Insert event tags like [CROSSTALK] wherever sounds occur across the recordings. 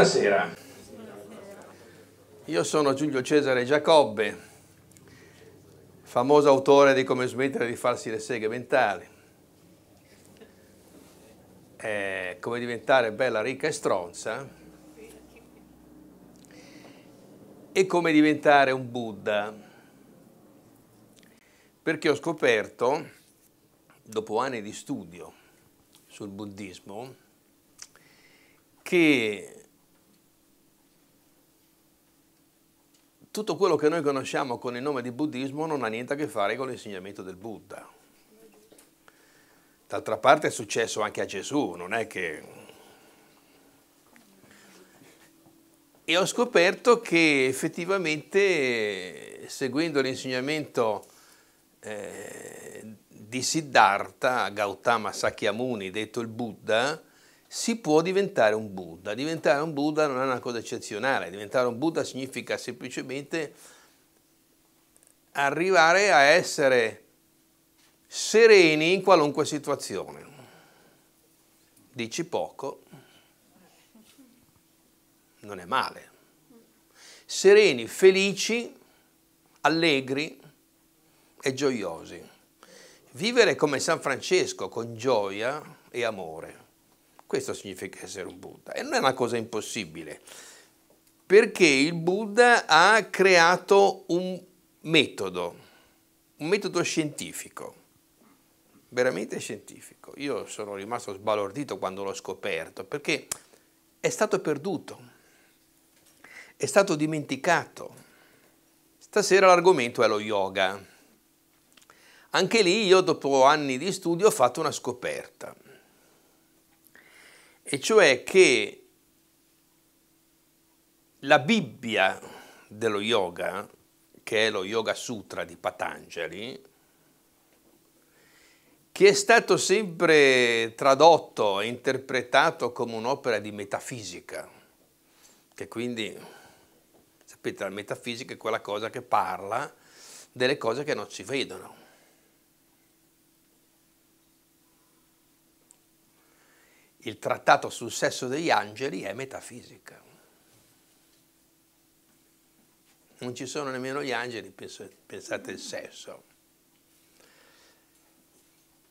Buonasera. Io sono Giulio Cesare Giacobbe, famoso autore di Come smettere di farsi le seghe mentali, eh, Come diventare bella, ricca e stronza e Come diventare un Buddha, perché ho scoperto, dopo anni di studio sul buddismo, che tutto quello che noi conosciamo con il nome di buddismo non ha niente a che fare con l'insegnamento del Buddha. D'altra parte è successo anche a Gesù, non è che... E ho scoperto che effettivamente seguendo l'insegnamento eh, di Siddhartha, Gautama Sakyamuni, detto il Buddha, si può diventare un Buddha. Diventare un Buddha non è una cosa eccezionale, diventare un Buddha significa semplicemente arrivare a essere sereni in qualunque situazione. Dici poco, non è male. Sereni, felici, allegri e gioiosi. Vivere come San Francesco con gioia e amore. Questo significa essere un Buddha e non è una cosa impossibile, perché il Buddha ha creato un metodo, un metodo scientifico, veramente scientifico. Io sono rimasto sbalordito quando l'ho scoperto, perché è stato perduto, è stato dimenticato. Stasera l'argomento è lo yoga. Anche lì io dopo anni di studio ho fatto una scoperta e cioè che la Bibbia dello yoga, che è lo Yoga Sutra di Patanjali, che è stato sempre tradotto e interpretato come un'opera di metafisica, che quindi, sapete, la metafisica è quella cosa che parla delle cose che non si vedono. il trattato sul sesso degli angeli è metafisica. Non ci sono nemmeno gli angeli, pensate al sesso.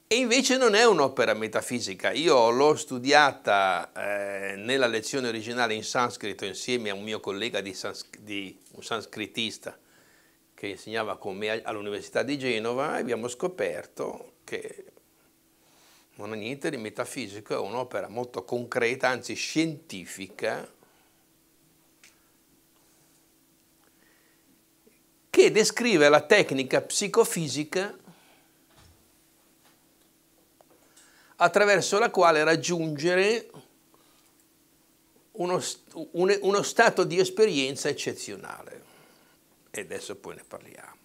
E invece non è un'opera metafisica. Io l'ho studiata eh, nella lezione originale in sanscrito insieme a un mio collega di, sans- di un sanscritista che insegnava con me all'Università di Genova e abbiamo scoperto che non ha niente di metafisico, è un'opera molto concreta, anzi scientifica, che descrive la tecnica psicofisica attraverso la quale raggiungere uno, uno, stato di esperienza eccezionale. E adesso poi ne parliamo.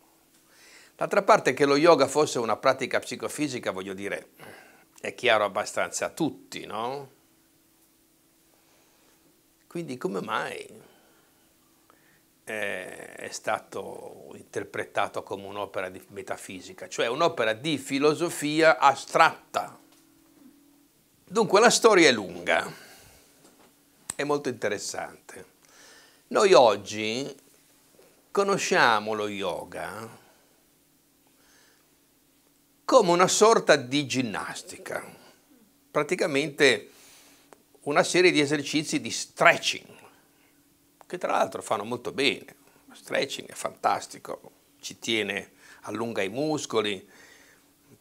D'altra parte che lo yoga fosse una pratica psicofisica, voglio dire, è chiaro abbastanza a tutti, no? Quindi come mai eh, è stato interpretato come un'opera di metafisica, cioè un'opera di filosofia astratta? Dunque la storia è lunga, è molto interessante. Noi oggi conosciamo lo yoga come una sorta di ginnastica, praticamente una serie di esercizi di stretching, che tra l'altro fanno molto bene. Lo stretching è fantastico, ci tiene, allunga i muscoli,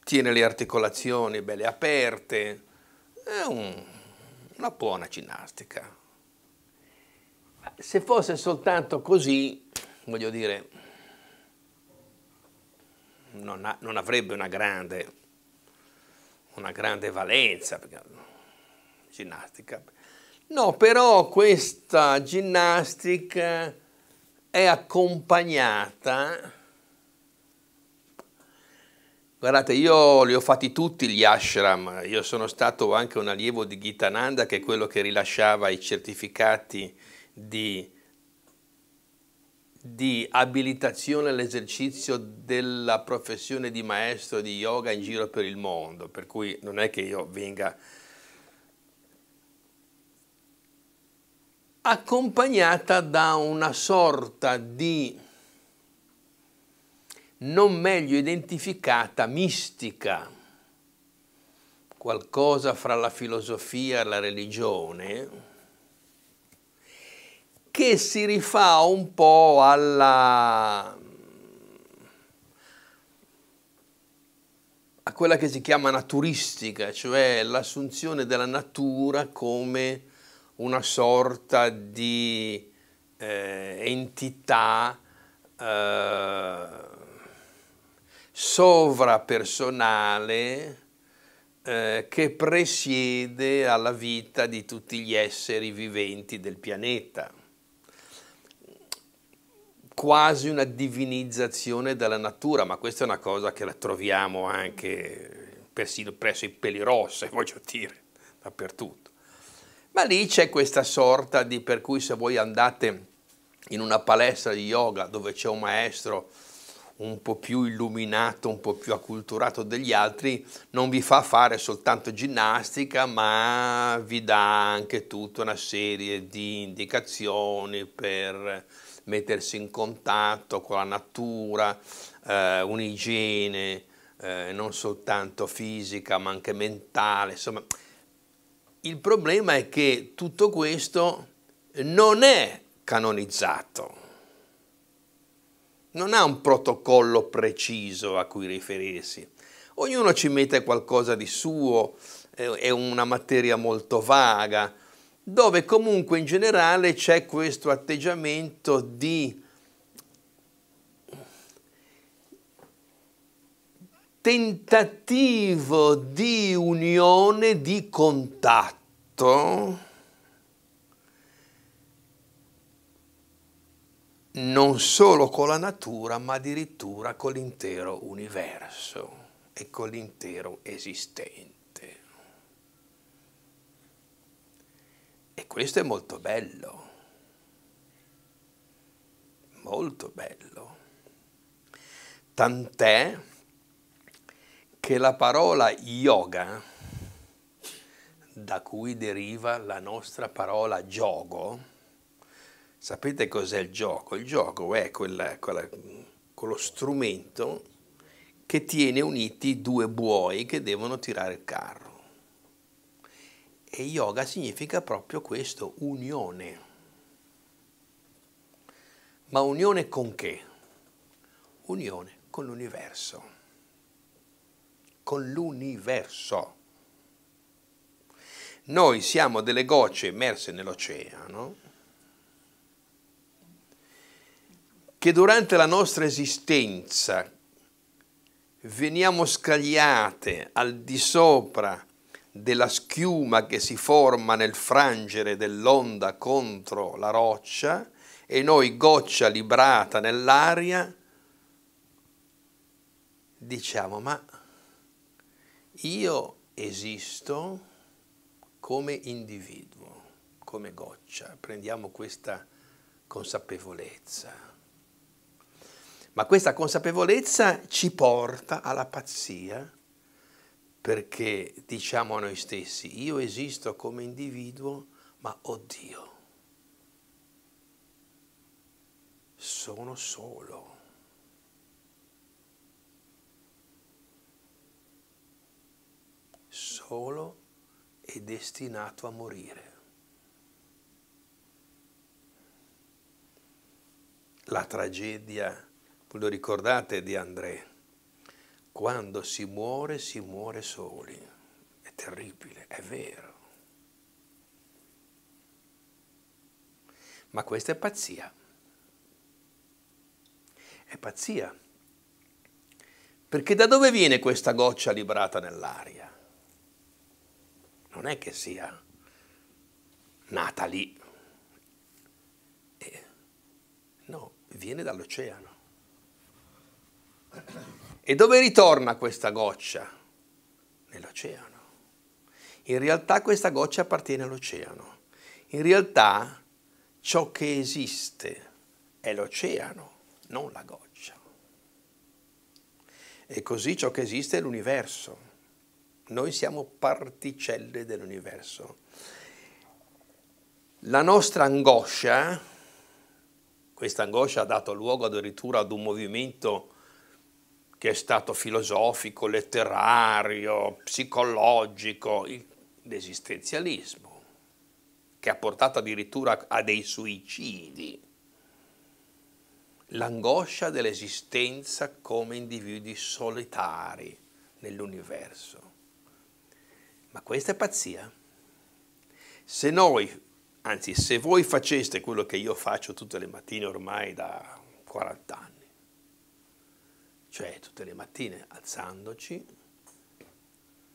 tiene le articolazioni belle aperte, è un, una buona ginnastica. Se fosse soltanto così, voglio dire, non, ha, non avrebbe una grande, una grande valenza, perché, ginnastica. No, però questa ginnastica è accompagnata. Guardate, io li ho fatti tutti gli ashram, io sono stato anche un allievo di Gitananda che è quello che rilasciava i certificati di di abilitazione all'esercizio della professione di maestro di yoga in giro per il mondo, per cui non è che io venga accompagnata da una sorta di non meglio identificata mistica, qualcosa fra la filosofia e la religione, che si rifà un po' alla... a quella che si chiama naturistica, cioè l'assunzione della natura come una sorta di eh, entità eh, sovrapersonale eh, che presiede alla vita di tutti gli esseri viventi del pianeta quasi una divinizzazione della natura, ma questa è una cosa che la troviamo anche persino presso i peli pelirosse, [LAUGHS] voglio dire, dappertutto. Ma lì c'è questa sorta di per cui se voi andate in una palestra di yoga dove c'è un maestro un po' più illuminato, un po' più acculturato degli altri, non vi fa fare soltanto ginnastica, ma vi dà anche tutta una serie di indicazioni per mettersi in contatto con la natura, eh, un'igiene eh, non soltanto fisica ma anche mentale, insomma il problema è che tutto questo non è canonizzato, non ha un protocollo preciso a cui riferirsi, ognuno ci mette qualcosa di suo, è una materia molto vaga, dove comunque in generale c'è questo atteggiamento di tentativo di unione, di contatto non solo con la natura, ma addirittura con l'intero universo e con l'intero esistente. E questo è molto bello, molto bello. Tant'è che la parola yoga, da cui deriva la nostra parola gioco, sapete cos'è il gioco? Il gioco è quella, quella, quello strumento che tiene uniti due buoi che devono tirare il carro. E yoga significa proprio questo, unione. Ma unione con che? Unione con l'universo. Con l'universo. Noi siamo delle gocce immerse nell'oceano che durante la nostra esistenza veniamo scagliate al di sopra della schiuma che si forma nel frangere dell'onda contro la roccia e noi goccia librata nell'aria diciamo ma io esisto come individuo, come goccia, prendiamo questa consapevolezza. Ma questa consapevolezza ci porta alla pazzia perché diciamo a noi stessi, io esisto come individuo, ma oddio, sono solo. Solo e destinato a morire. La tragedia, lo ricordate di Andrea? Quando si muore, si muore soli. È terribile, è vero. Ma questa è pazzia. È pazzia. Perché da dove viene questa goccia librata nell'aria? Non è che sia nata lì. Eh, no, viene dall'oceano. E dove ritorna questa goccia? Nell'oceano. In realtà questa goccia appartiene all'oceano. In realtà ciò che esiste è l'oceano, non la goccia. E così ciò che esiste è l'universo. Noi siamo particelle dell'universo. La nostra angoscia, questa angoscia ha dato luogo addirittura ad un movimento che è stato filosofico, letterario, psicologico, l'esistenzialismo, che ha portato addirittura a dei suicidi, l'angoscia dell'esistenza come individui solitari nell'universo. Ma questa è pazzia. Se noi, anzi se voi faceste quello che io faccio tutte le mattine ormai da 40 anni, cioè tutte le mattine alzandoci,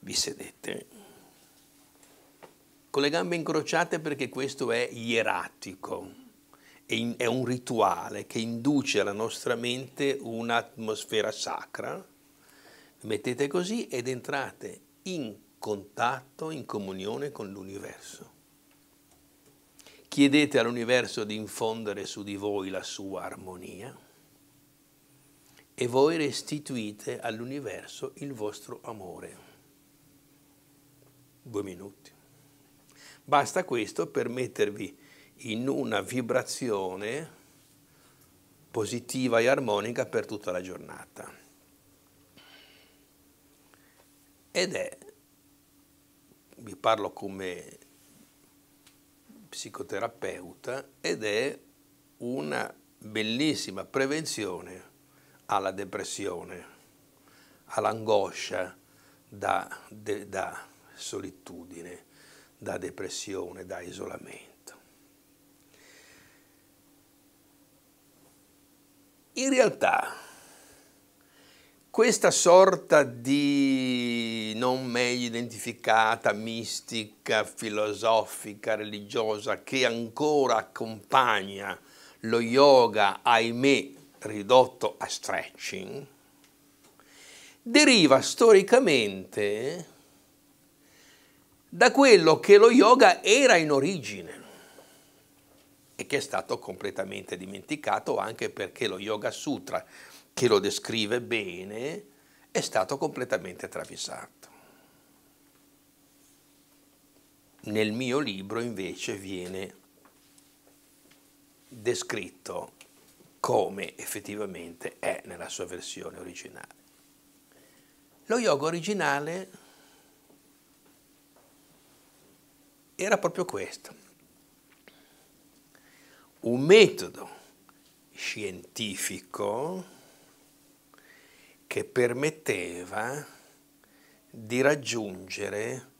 vi sedete con le gambe incrociate perché questo è ieratico è un rituale che induce alla nostra mente un'atmosfera sacra. Mettete così ed entrate in contatto, in comunione con l'universo. Chiedete all'universo di infondere su di voi la sua armonia e voi restituite all'universo il vostro amore. Due minuti. Basta questo per mettervi in una vibrazione positiva e armonica per tutta la giornata. Ed è, vi parlo come psicoterapeuta, ed è una bellissima prevenzione alla depressione, all'angoscia da, de, da solitudine, da depressione, da isolamento. In realtà questa sorta di non meglio identificata, mistica, filosofica, religiosa che ancora accompagna lo yoga, ahimè, ridotto a stretching, deriva storicamente da quello che lo yoga era in origine e che è stato completamente dimenticato anche perché lo Yoga Sutra, che lo descrive bene, è stato completamente travisato. Nel mio libro invece viene descritto come effettivamente è nella sua versione originale. Lo yoga originale era proprio questo, un metodo scientifico che permetteva di raggiungere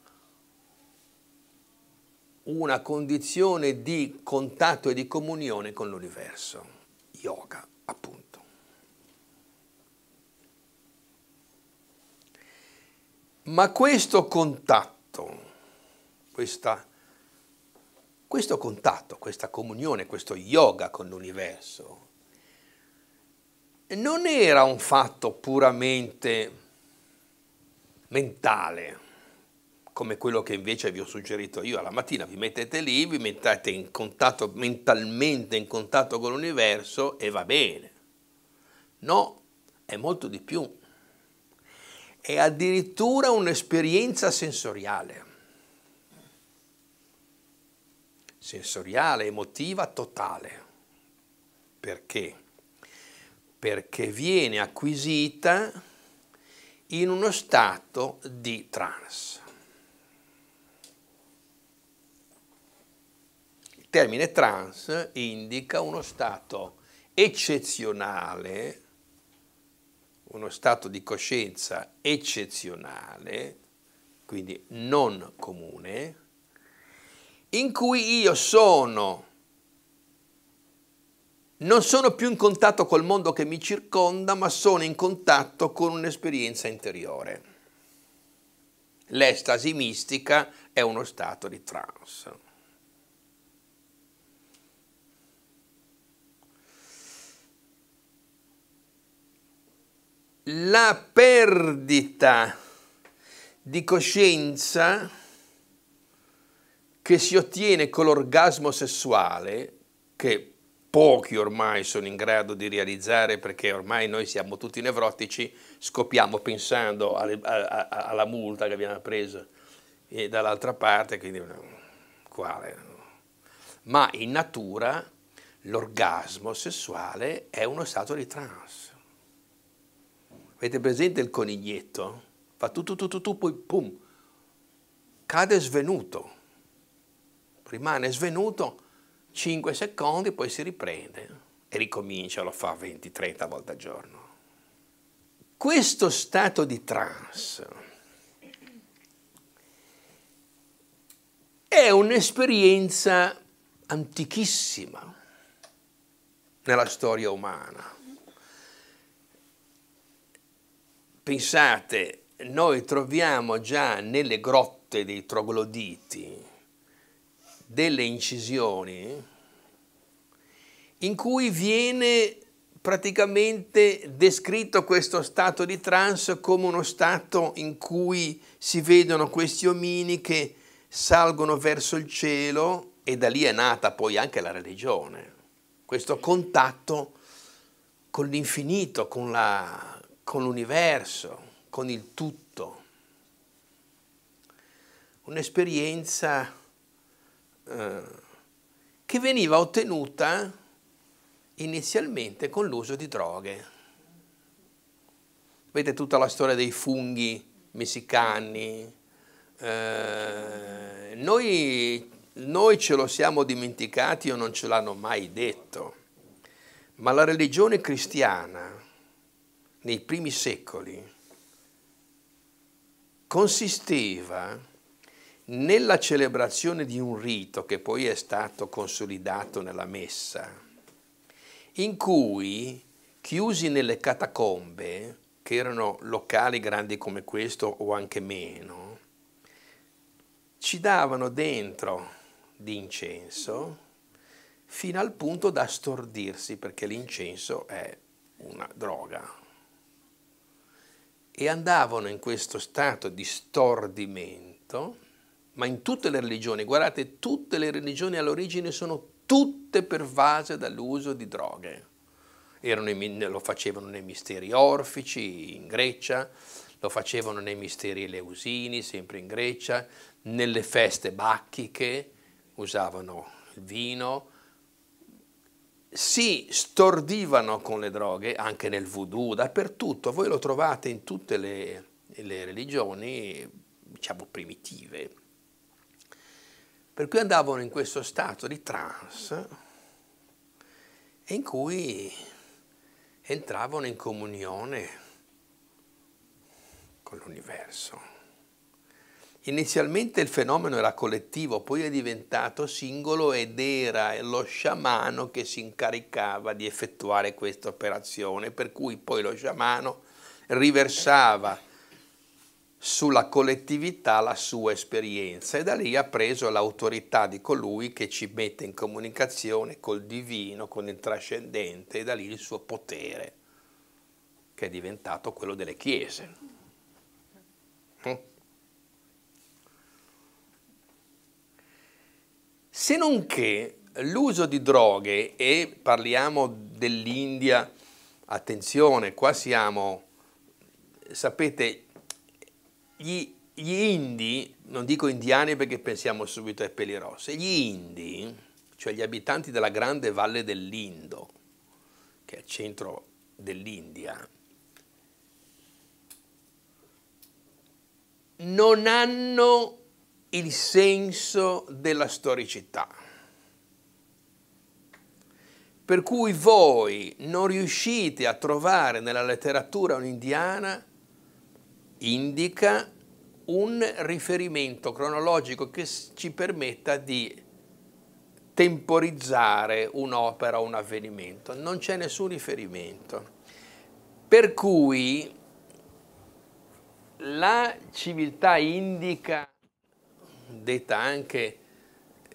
una condizione di contatto e di comunione con l'universo yoga, appunto. Ma questo contatto, questa, questo contatto, questa comunione, questo yoga con l'universo, non era un fatto puramente mentale come quello che invece vi ho suggerito io alla mattina, vi mettete lì, vi mettete in contatto mentalmente in contatto con l'universo e va bene. No, è molto di più. È addirittura un'esperienza sensoriale. Sensoriale, emotiva, totale. Perché? Perché viene acquisita in uno stato di trance. termine trans indica uno stato eccezionale, uno stato di coscienza eccezionale, quindi non comune, in cui io sono, non sono più in contatto col mondo che mi circonda, ma sono in contatto con un'esperienza interiore. L'estasi mistica è uno stato di trance. la perdita di coscienza che si ottiene con l'orgasmo sessuale, che pochi ormai sono in grado di realizzare perché ormai noi siamo tutti nevrotici, scopiamo pensando alle, a, a, alla multa che abbiamo preso e dall'altra parte, quindi quale? Ma in natura l'orgasmo sessuale è uno stato di trance. Avete presente il coniglietto? Fa tu tu tu tu, tu poi pum, cade svenuto, rimane svenuto 5 secondi, poi si riprende e ricomincia, lo fa 20-30 volte al giorno. Questo stato di trance è un'esperienza antichissima nella storia umana Pensate, noi troviamo già nelle grotte dei trogloditi delle incisioni in cui viene praticamente descritto questo stato di trance come uno stato in cui si vedono questi omini che salgono verso il cielo e da lì è nata poi anche la religione, questo contatto con l'infinito, con la con l'universo, con il tutto. Un'esperienza eh, che veniva ottenuta inizialmente con l'uso di droghe. Vedete tutta la storia dei funghi messicani. Eh, noi, noi ce lo siamo dimenticati o non ce l'hanno mai detto, ma la religione cristiana nei primi secoli consisteva nella celebrazione di un rito che poi è stato consolidato nella messa, in cui chiusi nelle catacombe, che erano locali grandi come questo o anche meno, ci davano dentro di fino al punto da stordirsi perché l'incenso è una droga, e andavano in questo stato di stordimento, ma in tutte le religioni, guardate, tutte le religioni all'origine sono tutte pervase dall'uso di droghe. I, lo facevano nei misteri orfici in Grecia, lo facevano nei misteri eleusini, sempre in Grecia, nelle feste bacchiche usavano il vino, si stordivano con le droghe, anche nel voodoo, dappertutto, voi lo trovate in tutte le, le religioni, diciamo, primitive. Per cui andavano in questo stato di trance in cui entravano in comunione con l'universo. Inizialmente il fenomeno era collettivo, poi è diventato singolo ed era lo sciamano che si incaricava di effettuare questa operazione, per cui poi lo sciamano riversava sulla collettività la sua esperienza e da lì ha preso l'autorità di colui che ci mette in comunicazione col divino, con il trascendente e da lì il suo potere, che è diventato quello delle chiese. Se non che l'uso di droghe, e parliamo dell'India, attenzione, qua siamo, sapete, gli, gli indi, non dico indiani perché pensiamo subito ai peli rossi, gli indi, cioè gli abitanti della grande valle dell'Indo, che è il centro dell'India, non hanno il senso della storicità. Per cui voi non riuscite a trovare nella letteratura indiana indica un riferimento cronologico che ci permetta di temporizzare un'opera o un avvenimento, non c'è nessun riferimento. Per cui la civiltà indica detta anche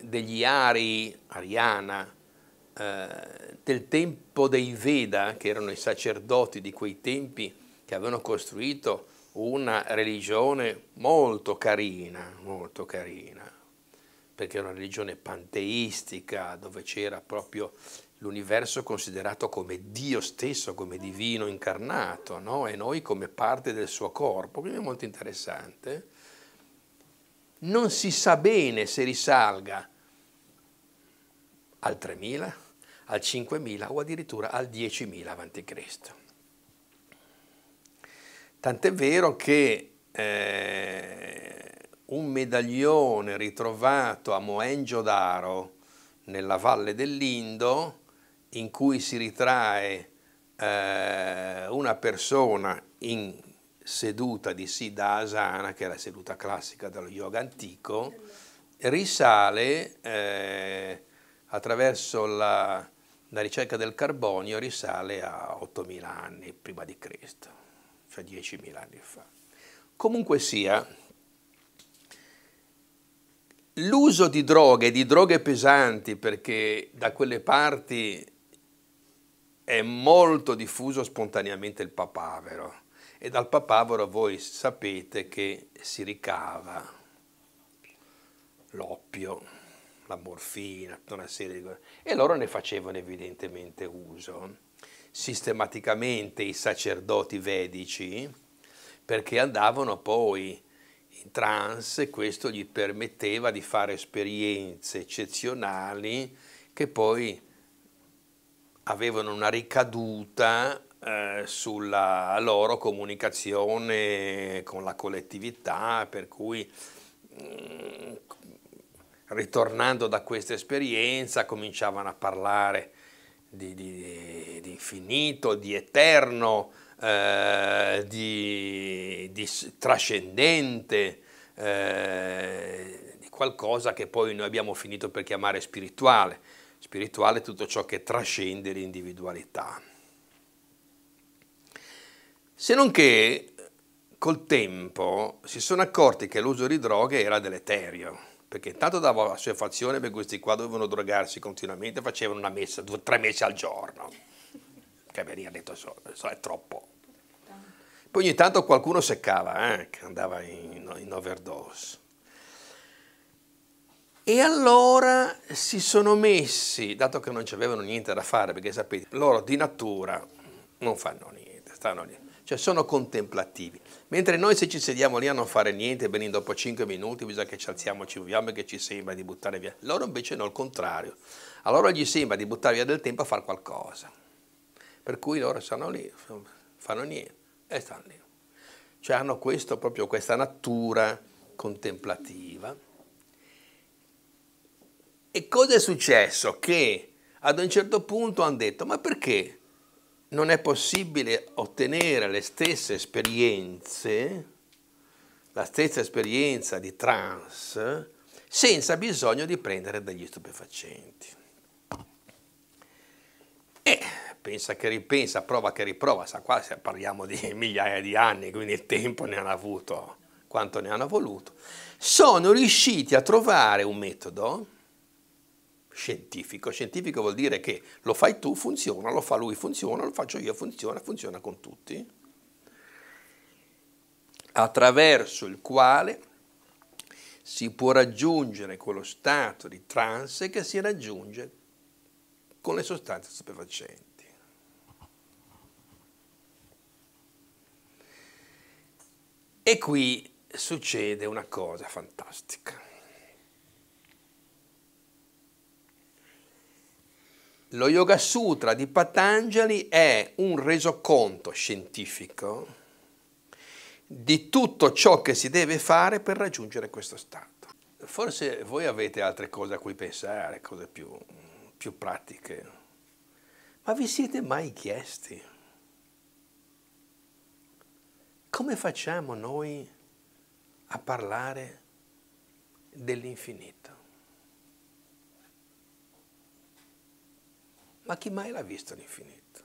degli Ari, Ariana, eh, del tempo dei Veda, che erano i sacerdoti di quei tempi che avevano costruito una religione molto carina, molto carina, perché era una religione panteistica dove c'era proprio l'universo considerato come Dio stesso, come divino incarnato, no? e noi come parte del suo corpo, quindi è molto interessante non si sa bene se risalga al 3000, al 5000 o addirittura al 10.000 a.C. Tant'è vero che eh, un medaglione ritrovato a Mohenjo-Daro nella valle dell'Indo, in cui si ritrae eh, una persona in seduta di Siddha Asana, che è la seduta classica dello yoga antico, risale eh, attraverso la, la, ricerca del carbonio, risale a 8.000 anni prima di Cristo, cioè 10.000 anni fa. Comunque sia, l'uso di droghe, di droghe pesanti, perché da quelle parti è molto diffuso spontaneamente il papavero, e dal papavero voi sapete che si ricava l'oppio, la morfina, tutta una serie di cose. E loro ne facevano evidentemente uso. Sistematicamente i sacerdoti vedici, perché andavano poi in trance, e questo gli permetteva di fare esperienze eccezionali che poi avevano una ricaduta eh, sulla loro comunicazione con la collettività, per cui mm, ritornando da questa esperienza cominciavano a parlare di, di, di infinito, di eterno, eh, di, di, trascendente, eh, di qualcosa che poi noi abbiamo finito per chiamare spirituale. Spirituale è tutto ciò che trascende l'individualità. Se non che col tempo si sono accorti che l'uso di droghe era deleterio, perché intanto dava la sua fazione per questi qua dovevano drogarsi continuamente, facevano una messa, due, tre messe al giorno, che veniva detto so, so, è troppo. Poi ogni tanto qualcuno seccava, eh, che andava in, in overdose. E allora si sono messi, dato che non ci avevano niente da fare, perché sapete, loro di natura non fanno niente, stanno lì cioè sono contemplativi. Mentre noi se ci sediamo lì a non fare niente, bene, dopo 5 minuti bisogna che ci alziamo, ci muoviamo e che ci sembra di buttare via. Loro invece no, il contrario. A loro gli sembra di buttare via del tempo a fare qualcosa. Per cui loro stanno lì, fanno niente e stanno lì. Cioè hanno questo, proprio questa natura contemplativa. E cosa è successo? Che ad un certo punto hanno detto, ma perché non è possibile ottenere le stesse esperienze, la stessa esperienza di trans, senza bisogno di prendere degli stupefacenti. E pensa che ripensa, prova che riprova, sa qua se parliamo di [LAUGHS] migliaia di anni, quindi il tempo ne hanno avuto quanto ne hanno voluto, sono riusciti a trovare un metodo scientifico. Scientifico vuol dire che lo fai tu, funziona, lo fa lui, funziona, lo faccio io, funziona, funziona con tutti, attraverso il quale si può raggiungere quello stato di trance che si raggiunge con le sostanze stupefacenti. E qui succede una cosa fantastica. Lo Yoga Sutra di Patanjali è un resoconto scientifico di tutto ciò che si deve fare per raggiungere questo stato. Forse voi avete altre cose a cui pensare, cose più, più pratiche, ma vi siete mai chiesti come facciamo noi a parlare dell'infinito? Ma chi mai l'ha visto l'infinito?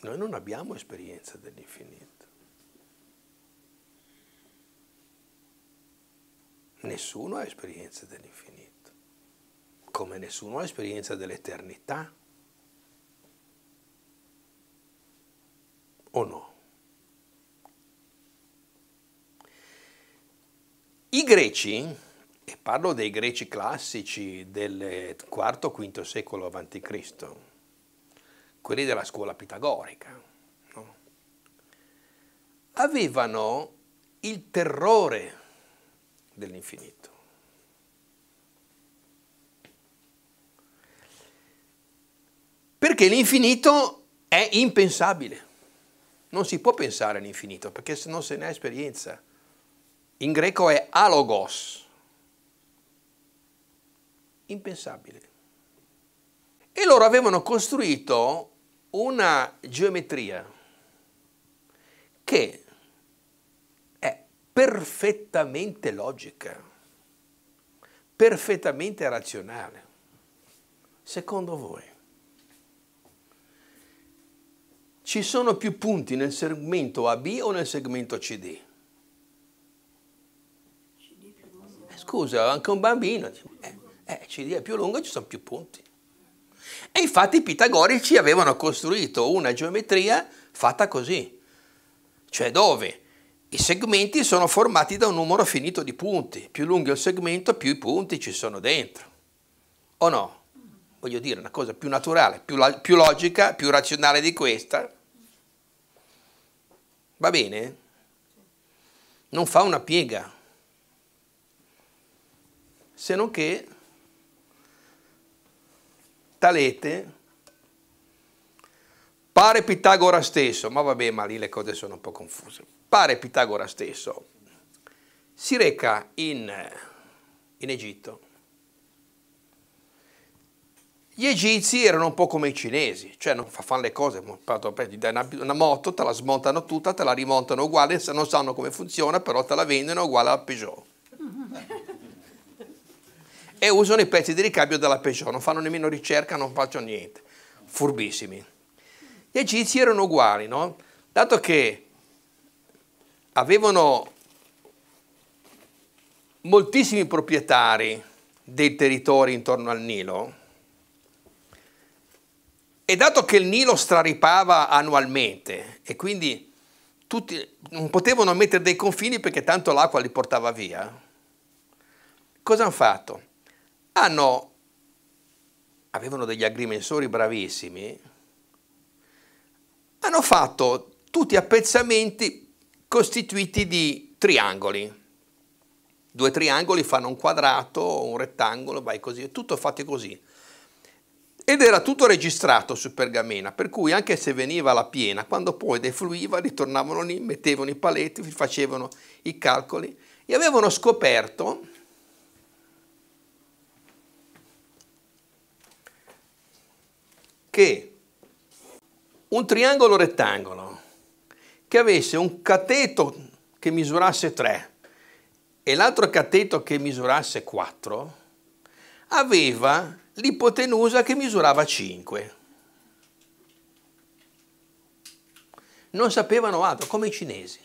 Noi non abbiamo esperienza dell'infinito. Nessuno ha esperienza dell'infinito, come nessuno ha esperienza dell'eternità. O no? I greci e parlo dei greci classici del IV-V secolo a.C., quelli della scuola pitagorica. No? Avevano il terrore dell'infinito. Perché l'infinito è impensabile. Non si può pensare all'infinito perché non se ne ha esperienza. In greco è alogos impensabile. E loro avevano costruito una geometria che è perfettamente logica, perfettamente razionale. Secondo voi, ci sono più punti nel segmento AB o nel segmento CD? Eh, scusa, anche un bambino. Eh, CD è più lungo e ci sono più punti. E infatti i pitagorici avevano costruito una geometria fatta così, cioè dove i segmenti sono formati da un numero finito di punti, più lungo è il segmento più i punti ci sono dentro. O no? Voglio dire, una cosa più naturale, più, più logica, più razionale di questa. Va bene? Non fa una piega, se non che Talete pare Pitagora stesso, ma vabbè, ma lì le cose sono un po' confuse. Pare Pitagora stesso si reca in, in Egitto. Gli egizi erano un po' come i cinesi, cioè non fanno le cose, ti dai una, moto, te la smontano tutta, te la rimontano uguale, se non sanno come funziona, però te la vendono uguale a Peugeot e usano i pezzi di ricambio della Peugeot, non fanno nemmeno ricerca, non faccio niente. Furbissimi. Gli egizi erano uguali, no? Dato che avevano moltissimi proprietari dei territori intorno al Nilo, e dato che il Nilo straripava annualmente e quindi tutti non potevano mettere dei confini perché tanto l'acqua li portava via, cosa hanno fatto? hanno, ah, avevano degli agrimensori bravissimi, hanno fatto tutti appezzamenti costituiti di triangoli. Due triangoli fanno un quadrato, un rettangolo, vai così, tutto fatto così. Ed era tutto registrato su pergamena, per cui anche se veniva la piena, quando poi defluiva ritornavano lì, mettevano i paletti, facevano i calcoli e avevano scoperto che un triangolo rettangolo che avesse un cateto che misurasse 3 e l'altro cateto che misurasse 4 aveva l'ipotenusa che misurava 5. Non sapevano altro, come i cinesi.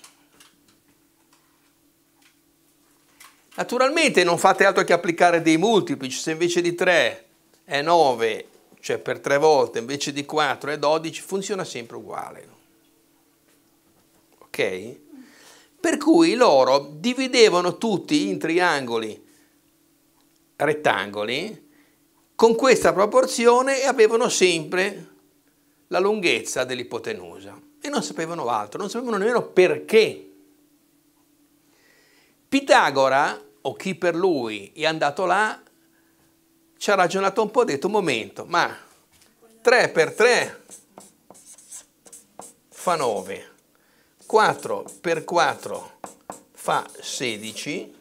Naturalmente non fate altro che applicare dei multipli, se invece di 3 è 9 cioè per tre volte invece di 4 è 12, funziona sempre uguale. Ok? Per cui loro dividevano tutti in triangoli rettangoli con questa proporzione e avevano sempre la lunghezza dell'ipotenusa e non sapevano altro, non sapevano nemmeno perché. Pitagora, o chi per lui, è andato là ci ha ragionato un po', ha detto un momento, ma 3 per 3 fa 9, 4 per 4 fa 16,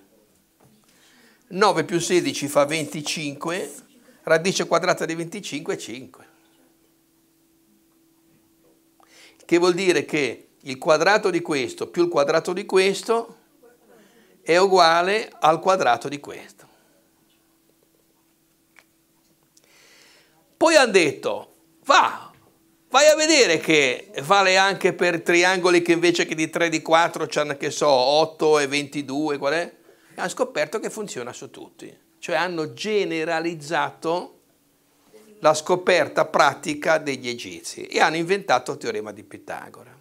9 più 16 fa 25, radice quadrata di 25 è 5. Che vuol dire che il quadrato di questo più il quadrato di questo è uguale al quadrato di questo. Poi hanno detto, va, vai a vedere che vale anche per triangoli che invece che di 3 di 4 hanno, che so, 8 e 22, qual è? hanno scoperto che funziona su tutti. Cioè hanno generalizzato la scoperta pratica degli egizi e hanno inventato il teorema di Pitagora.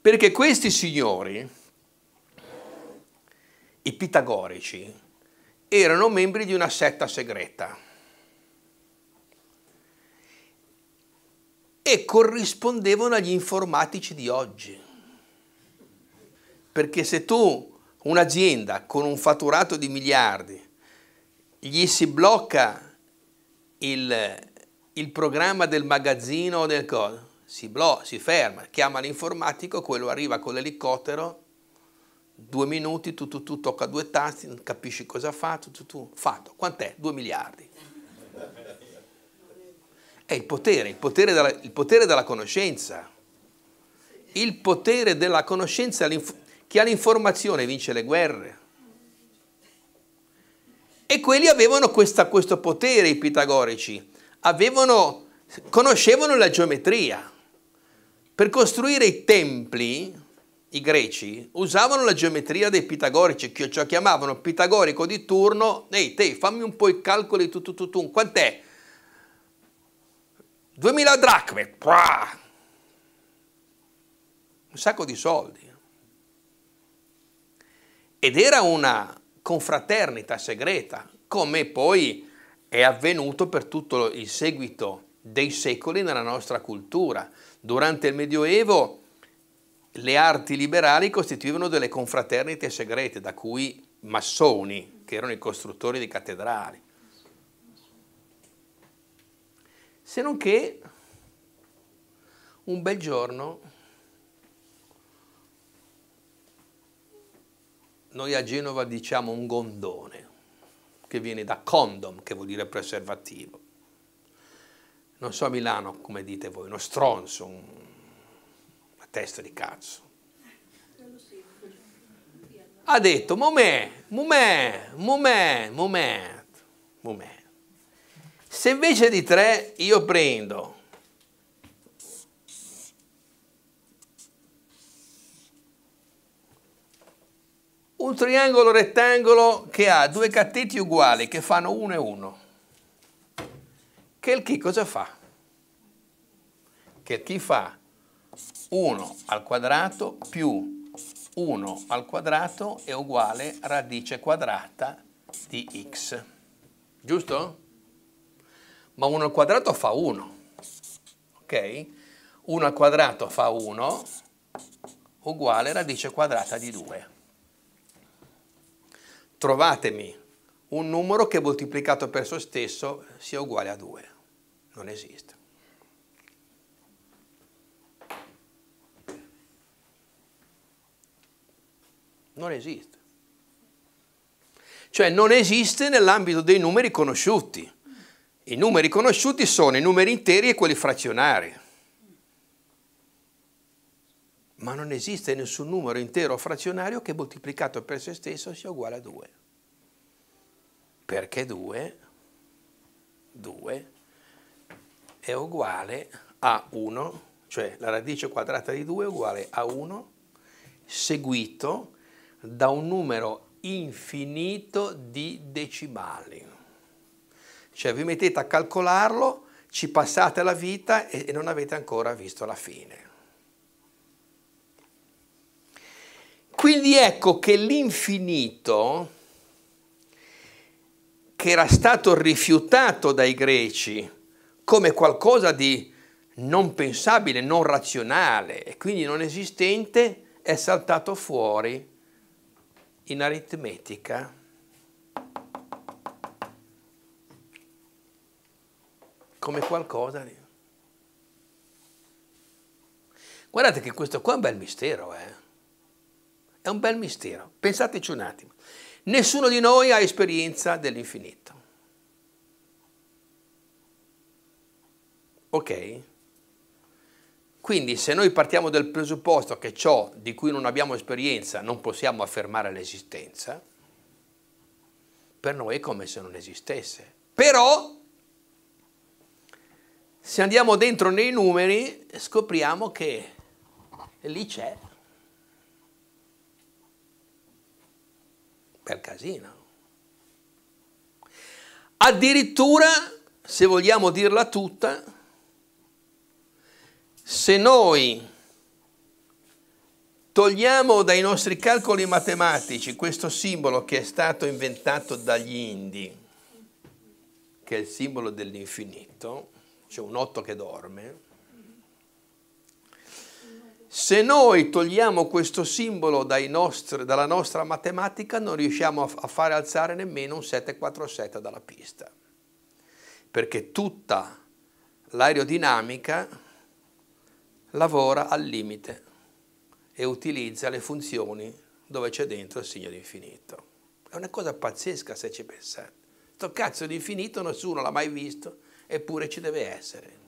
Perché questi signori, i pitagorici, erano membri di una setta segreta e corrispondevano agli informatici di oggi. Perché se tu, un'azienda con un fatturato di miliardi, gli si blocca il, il programma del magazzino o del coso, si, blo- si ferma, chiama l'informatico, quello arriva con l'elicottero, due minuti, tu, tu, tu tocca due tasti, non capisci cosa fa, tu, tu, tu, fatto, quant'è? Due miliardi. È il potere, il potere della, il potere della conoscenza. Il potere della conoscenza, chi ha l'informazione vince le guerre. E quelli avevano questa, questo potere, i pitagorici, avevano, conoscevano la geometria. Per costruire i templi, i greci usavano la geometria dei pitagorici, che cioè chiamavano pitagorico di turno, ehi te, fammi un po' i calcoli, tu, tu, tu, tu, quant'è? 2000 dracme, un sacco di soldi. Ed era una confraternita segreta, come poi è avvenuto per tutto il seguito dei secoli nella nostra cultura. Durante il Medioevo le arti liberali costituivano delle confraternite segrete, da cui massoni, che erano i costruttori di cattedrali. Se non che un bel giorno noi a Genova diciamo un gondone, che viene da condom, che vuol dire preservativo. Non so a Milano come dite voi, uno stronzo, un... una testa di cazzo. Ha detto, momè, momè, momè, momè, momè. Se invece di 3 io prendo un triangolo rettangolo che ha due catteti uguali che fanno 1 e 1, Kelchi cosa fa? Che Kelchi fa 1 al quadrato più 1 al quadrato è uguale radice quadrata di x. Giusto? ma 1 al quadrato fa 1, ok? 1 al quadrato fa 1 uguale radice quadrata di 2. Trovatemi un numero che moltiplicato per se stesso sia uguale a 2. Non esiste. Non esiste. Cioè non esiste nell'ambito dei numeri conosciuti. I numeri conosciuti sono i numeri interi e quelli frazionari. Ma non esiste nessun numero intero o frazionario che moltiplicato per se stesso sia uguale a 2. Perché 2, 2 è uguale a 1, cioè la radice quadrata di 2 è uguale a 1 seguito da un numero infinito di decimali. Cioè vi mettete a calcolarlo, ci passate la vita e non avete ancora visto la fine. Quindi ecco che l'infinito, che era stato rifiutato dai greci come qualcosa di non pensabile, non razionale e quindi non esistente, è saltato fuori in aritmetica come qualcosa di... Guardate che questo qua è un bel mistero, eh? È un bel mistero. Pensateci un attimo. Nessuno di noi ha esperienza dell'infinito. Ok? Quindi se noi partiamo dal presupposto che ciò di cui non abbiamo esperienza non possiamo affermare l'esistenza, per noi è come se non esistesse. Però se andiamo dentro nei numeri scopriamo che lì c'è per casino. Addirittura, se vogliamo dirla tutta, se noi togliamo dai nostri calcoli matematici questo simbolo che è stato inventato dagli indi, che è il simbolo dell'infinito, c'è un otto che dorme, se noi togliamo questo simbolo nostri, dalla nostra matematica non riusciamo a fare alzare nemmeno un 747 dalla pista, perché tutta l'aerodinamica lavora al limite e utilizza le funzioni dove c'è dentro il segno di infinito. È una cosa pazzesca se ci pensate. Sto cazzo di infinito nessuno l'ha mai visto eppure ci deve essere.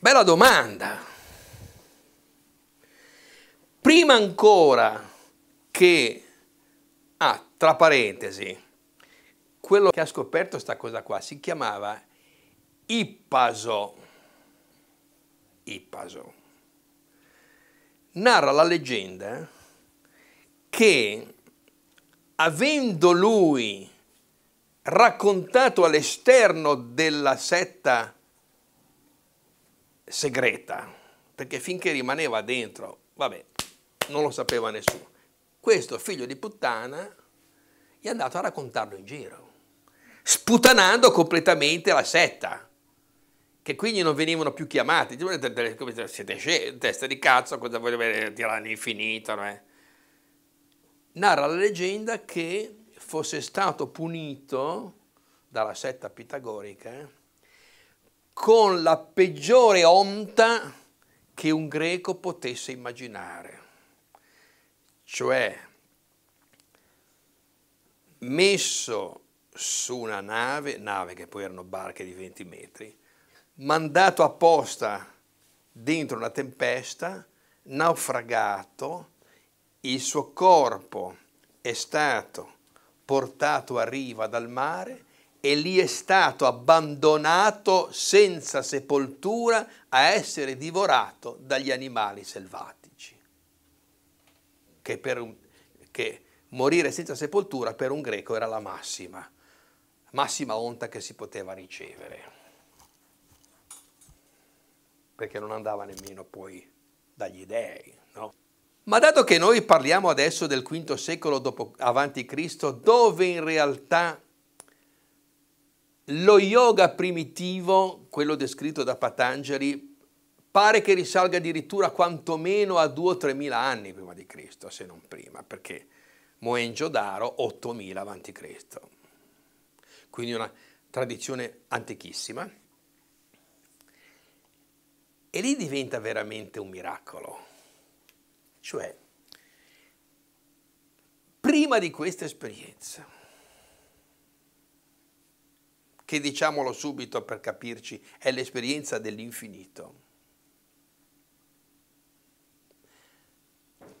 Bella domanda. Prima ancora che, ah, tra parentesi, quello che ha scoperto questa cosa qua si chiamava Ippaso. Ippaso. Narra la leggenda che avendo lui raccontato all'esterno della setta segreta, perché finché rimaneva dentro, vabbè, non lo sapeva nessuno. Questo figlio di puttana è andato a raccontarlo in giro, sputanando completamente la setta, che quindi non venivano più chiamati. Siete testa di cazzo, cosa volete tirare all'infinito? Eh? narra la leggenda che fosse stato punito dalla setta pitagorica eh, con la peggiore onta che un greco potesse immaginare, cioè messo su una nave, nave che poi erano barche di 20 metri, mandato apposta dentro una tempesta, naufragato, il suo corpo è stato portato a riva dal mare e lì è stato abbandonato senza sepoltura a essere divorato dagli animali selvatici. Che, un, che morire senza sepoltura per un greco era la massima, massima onta che si poteva ricevere, perché non andava nemmeno poi dagli dèi, no? Ma dato che noi parliamo adesso del V secolo dopo, Cristo, dove in realtà lo yoga primitivo, quello descritto da Patanjali, pare che risalga addirittura quantomeno a 2-3 mila anni prima di Cristo, se non prima, perché Mohenjo-Daro 8000 avanti Cristo. Quindi una tradizione antichissima. E lì diventa veramente un miracolo cioè, prima di questa esperienza, che diciamolo subito per capirci, è l'esperienza dell'infinito,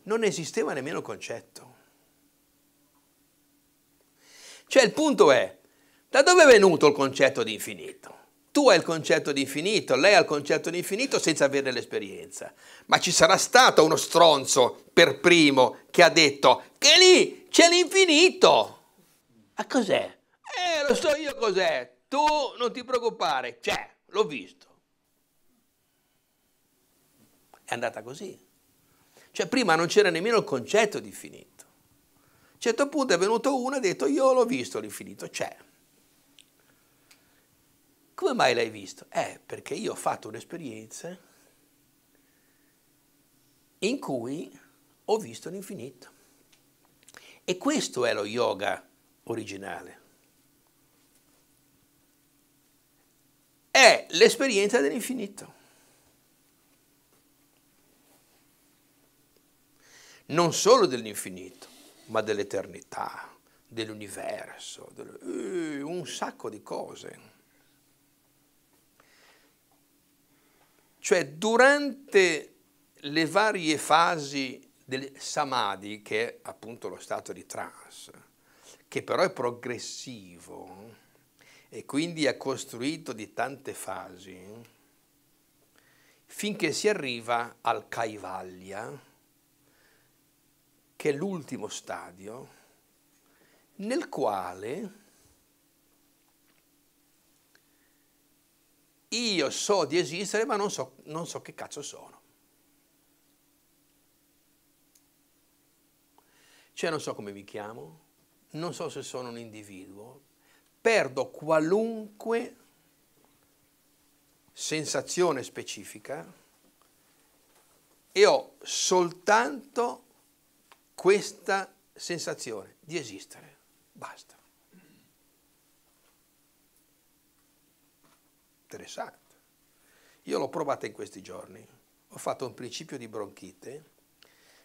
non esisteva nemmeno il concetto. Cioè il punto è, da dove è venuto il concetto di infinito? tu hai il concetto di infinito, lei ha il concetto di infinito senza averne l'esperienza. Ma ci sarà stato uno stronzo per primo che ha detto che lì c'è l'infinito. Ma cos'è? Eh, lo so io cos'è. Tu non ti preoccupare, c'è, cioè, l'ho visto. È andata così. Cioè prima non c'era nemmeno il concetto di infinito. A un certo punto è venuto uno e ha detto io l'ho visto l'infinito, c'è. Cioè, come mai l'hai visto? Eh, perché io ho fatto un'esperienza in cui ho visto l'infinito. E questo è lo yoga originale. È l'esperienza dell'infinito. Non solo dell'infinito, ma dell'eternità, dell'universo, eh, un sacco di cose. Cioè durante le varie fasi del samadhi, che è appunto lo stato di trance, che però è progressivo e quindi è costruito di tante fasi, finché si arriva al Kaivalya, che è l'ultimo stadio, nel quale io so di esistere ma non so, non so che cazzo sono. Cioè non so come mi chiamo, non so se sono un individuo, perdo qualunque sensazione specifica e ho soltanto questa sensazione di esistere. Basta. Interessante. Io l'ho provata in questi giorni. Ho fatto un principio di bronchite,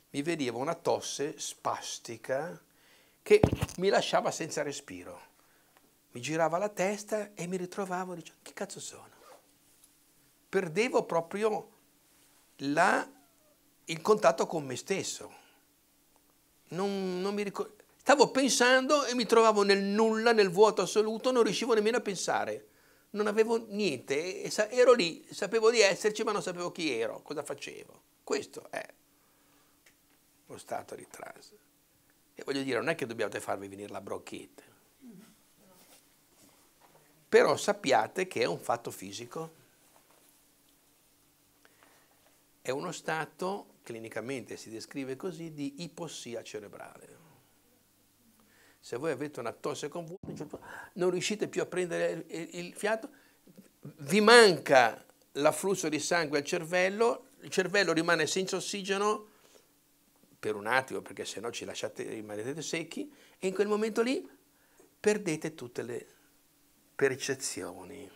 mi veniva una tosse spastica che mi lasciava senza respiro. Mi girava la testa e mi ritrovavo dicendo che cazzo sono? Perdevo proprio la, il contatto con me stesso. Non, non mi ricordo. Stavo pensando e mi trovavo nel nulla, nel vuoto assoluto, non riuscivo nemmeno a pensare non avevo niente, ero lì, sapevo di esserci ma non sapevo chi ero, cosa facevo. Questo è lo stato di trans. E voglio dire, non è che dobbiate farvi venire la brocchetta. Però sappiate che è un fatto fisico. È uno stato, clinicamente si descrive così, di ipossia cerebrale. Se voi avete una tosse convulsa, certo- non riuscite più a prendere il fiato, vi manca l'afflusso di sangue al cervello, il cervello rimane senza ossigeno per un attimo, perché se no ci lasciate, rimanete secchi, e in quel momento lì perdete tutte le percezioni.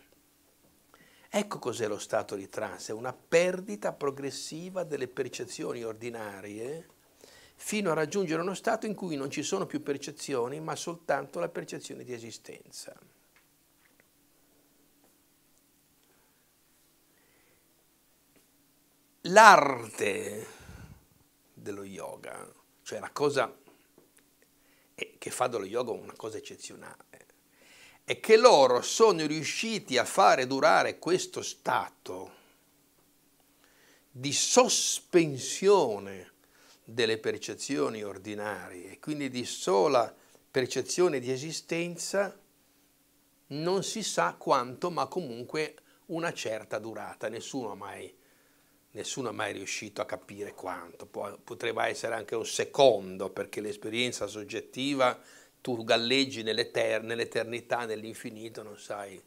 Ecco cos'è lo stato di trance, una perdita progressiva delle percezioni ordinarie fino a raggiungere uno stato in cui non ci sono più percezioni, ma soltanto la percezione di esistenza. L'arte dello yoga, cioè la cosa che fa dello yoga una cosa eccezionale, è che loro sono riusciti a fare durare questo stato di sospensione delle percezioni ordinarie e quindi di sola percezione di esistenza non si sa quanto, ma comunque una certa durata. Nessuno, mai, nessuno è mai riuscito a capire quanto. Può, potrebbe essere anche un secondo, perché l'esperienza soggettiva tu galleggi nell'eternità, nell'infinito, non sai.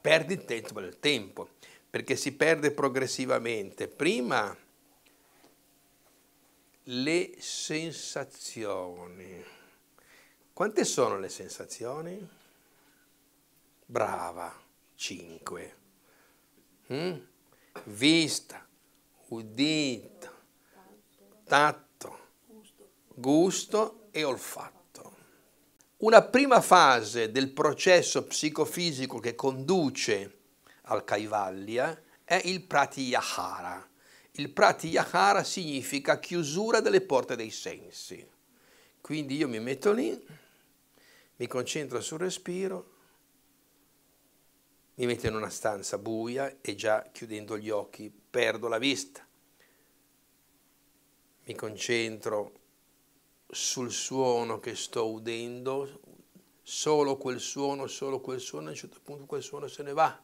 Perdi il tempo, il tempo, perché si perde progressivamente. Prima le sensazioni. Quante sono le sensazioni? Brava, 5. Mm? Vista, udito, tatto, gusto e olfatto. Una prima fase del processo psicofisico che conduce al Kaivalya è il Pratyahara, il prati yahara significa chiusura delle porte dei sensi. Quindi io mi metto lì, mi concentro sul respiro, mi metto in una stanza buia e già chiudendo gli occhi perdo la vista. Mi concentro sul suono che sto udendo, solo quel suono, solo quel suono, a un certo punto quel suono se ne va,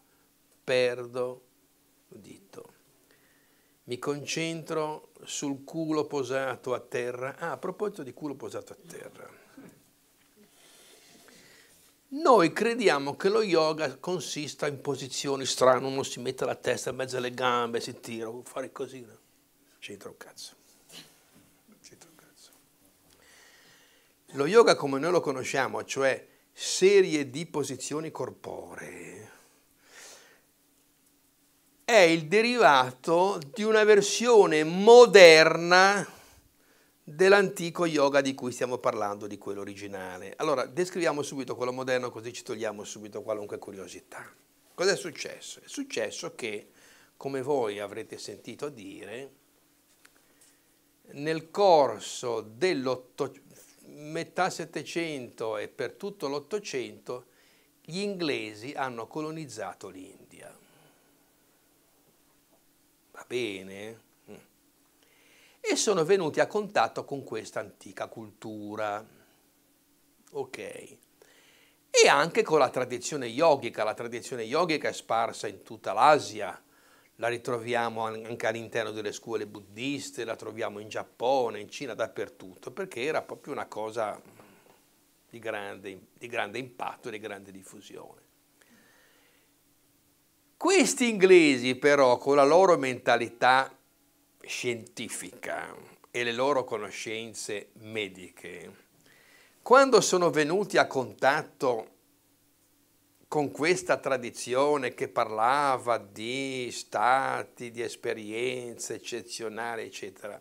perdo l'udito mi concentro sul culo posato a terra. Ah, a proposito di culo posato a terra. Noi crediamo che lo yoga consista in posizioni strane, uno si mette la testa in mezzo alle gambe, si tira, vuol fare così. No? C'entra un cazzo. C'entra un cazzo. Lo yoga come noi lo conosciamo, cioè serie di posizioni corporee, è il derivato di una versione moderna dell'antico yoga di cui stiamo parlando, di quello originale. Allora, descriviamo subito quello moderno così ci togliamo subito qualunque curiosità. Cos'è successo? È successo che, come voi avrete sentito dire, nel corso dell'Ottocento, metà Settecento e per tutto l'Ottocento, gli inglesi hanno colonizzato l'India bene? Mm. E sono venuti a contatto con questa antica cultura. Ok. E anche con la tradizione yogica. La tradizione yogica è sparsa in tutta l'Asia. La ritroviamo anche all'interno delle scuole buddiste, la troviamo in Giappone, in Cina, dappertutto, perché era proprio una cosa di grande, di grande impatto e di grande diffusione. Questi inglesi però con la loro mentalità scientifica e le loro conoscenze mediche, quando sono venuti a contatto con questa tradizione che parlava di stati, di esperienze eccezionali, eccetera,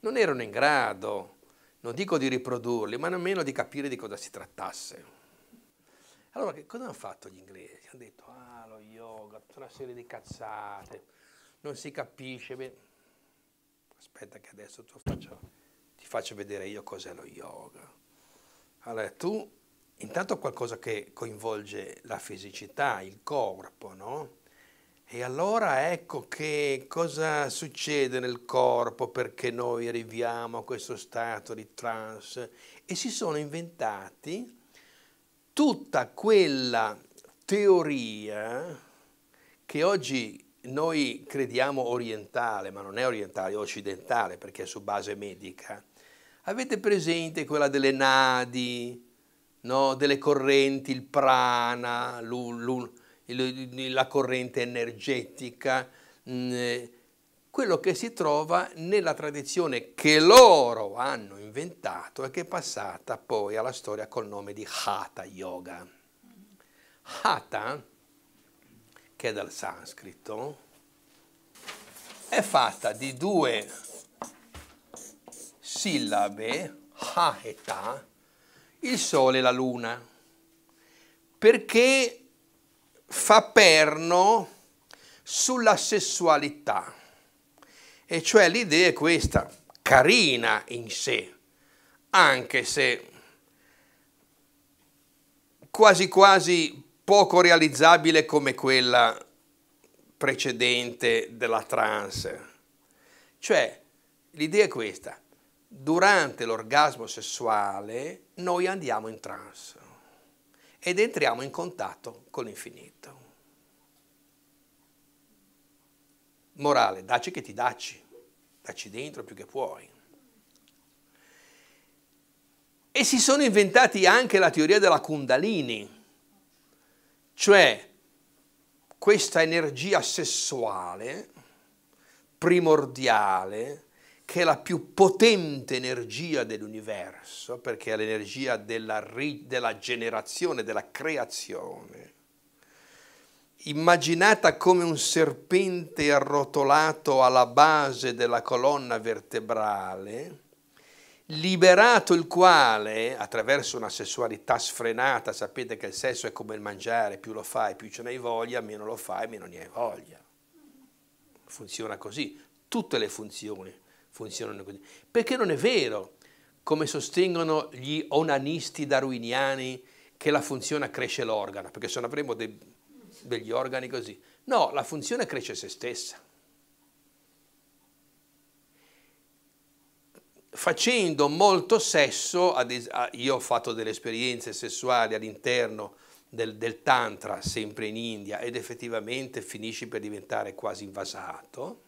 non erano in grado, non dico di riprodurli, ma nemmeno di capire di cosa si trattasse. Allora, che cosa hanno fatto gli inglesi? Hanno detto, ah, lo yoga, tutta una serie di cazzate, non si capisce bene. Aspetta che adesso faccio, ti faccio vedere io cos'è lo yoga. Allora, tu, intanto qualcosa che coinvolge la fisicità, il corpo, no? E allora ecco che cosa succede nel corpo perché noi arriviamo a questo stato di trance e si sono inventati tutta quella teoria che oggi noi crediamo orientale, ma non è orientale, è occidentale perché è su base medica. Avete presente quella delle nadi, no? delle correnti, il prana, la corrente energetica, mh, mm, quello che si trova nella tradizione che loro hanno inventato e che è passata poi alla storia col nome di Hatha Yoga. Hatha, che è dal sanscrito, è fatta di due sillabe, e Haheta, il sole e la luna, perché fa perno sulla sessualità e cioè l'idea è questa, carina in sé, anche se quasi quasi poco realizzabile come quella precedente della trans. Cioè, l'idea è questa, durante l'orgasmo sessuale noi andiamo in trans ed entriamo in contatto con l'infinito. morale, dacci che ti dacci, dacci dentro più che puoi. E si sono inventati anche la teoria della Kundalini, cioè questa energia sessuale primordiale che è la più potente energia dell'universo, perché è l'energia della, della generazione, della creazione immaginata come un serpente arrotolato alla base della colonna vertebrale, liberato il quale, attraverso una sessualità sfrenata, sapete che il sesso è come il mangiare, più lo fai, più ce n'hai voglia, meno lo fai, meno ne hai voglia. Funziona così, tutte le funzioni funzionano così. Perché non è vero, come sostengono gli onanisti darwiniani, che la funzione accresce l'organo, perché se non avremo dei degli organi così. No, la funzione cresce se stessa. Facendo molto sesso, ah, io ho fatto delle esperienze sessuali all'interno del, del tantra, sempre in India, ed effettivamente finisci per diventare quasi invasato,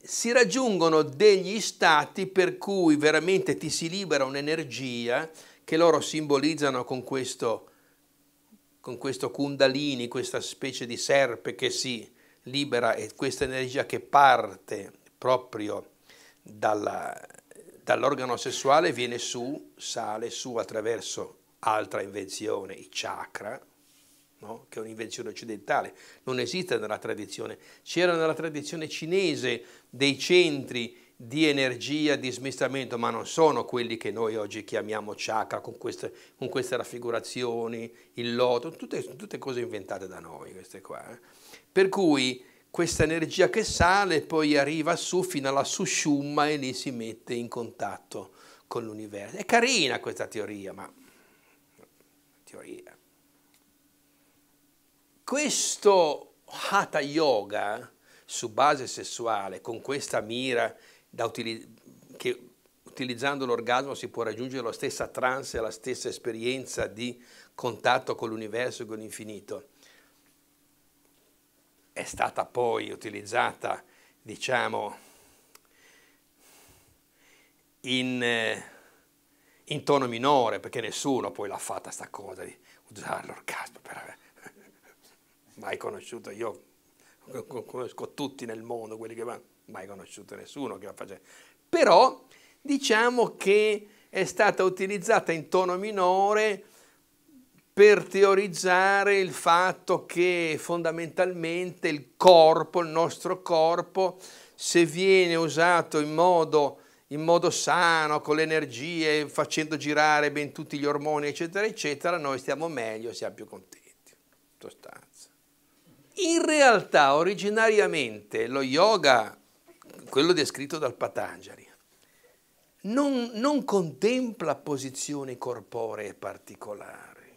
si raggiungono degli stati per cui veramente ti si libera un'energia che loro simbolizzano con questo con questo kundalini, questa specie di serpe che si libera e questa energia che parte proprio dalla, dall'organo sessuale viene su, sale su attraverso altra invenzione, i chakra, no? che è un'invenzione occidentale, non esiste nella tradizione, c'era nella tradizione cinese dei centri di energia, di smistamento, ma non sono quelli che noi oggi chiamiamo chakra con queste, con queste raffigurazioni, il loto, tutte, tutte, cose inventate da noi queste qua. Eh. Per cui questa energia che sale poi arriva su fino alla sushumma e lì si mette in contatto con l'universo. È carina questa teoria, ma teoria. Questo Hatha Yoga su base sessuale con questa mira utili che utilizzando l'orgasmo si può raggiungere la stessa trance, la stessa esperienza di contatto con l'universo, e con l'infinito. È stata poi utilizzata, diciamo, in, eh, in tono minore, perché nessuno poi l'ha fatta sta cosa di usare l'orgasmo per [LAUGHS] mai conosciuto, io conosco tutti nel mondo quelli che vanno mai conosciuto nessuno che la faceva. Però diciamo che è stata utilizzata in tono minore per teorizzare il fatto che fondamentalmente il corpo, il nostro corpo, se viene usato in modo, in modo sano, con le energie, facendo girare ben tutti gli ormoni, eccetera, eccetera, noi stiamo meglio, siamo più contenti. Sostanza. In realtà originariamente lo yoga quello descritto dal Patanjali, non, non contempla posizioni corporee particolari.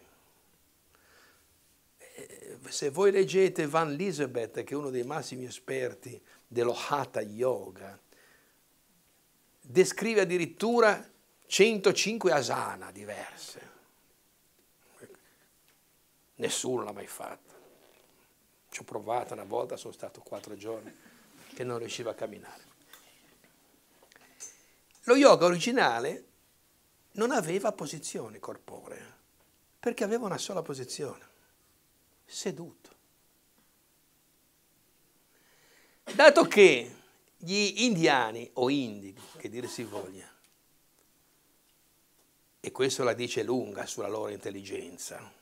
Eh, se voi leggete Van Lisebeth, che è uno dei massimi esperti dello Hatha Yoga, descrive addirittura 105 asana diverse. Nessuno l'ha mai fatta. Ci ho provato una volta, sono stato quattro giorni che non riuscivo a camminare. Lo yoga originale non aveva posizione corporea, perché aveva una sola posizione, seduto. Dato che gli indiani o indi, che dire si voglia, e questo la dice lunga sulla loro intelligenza,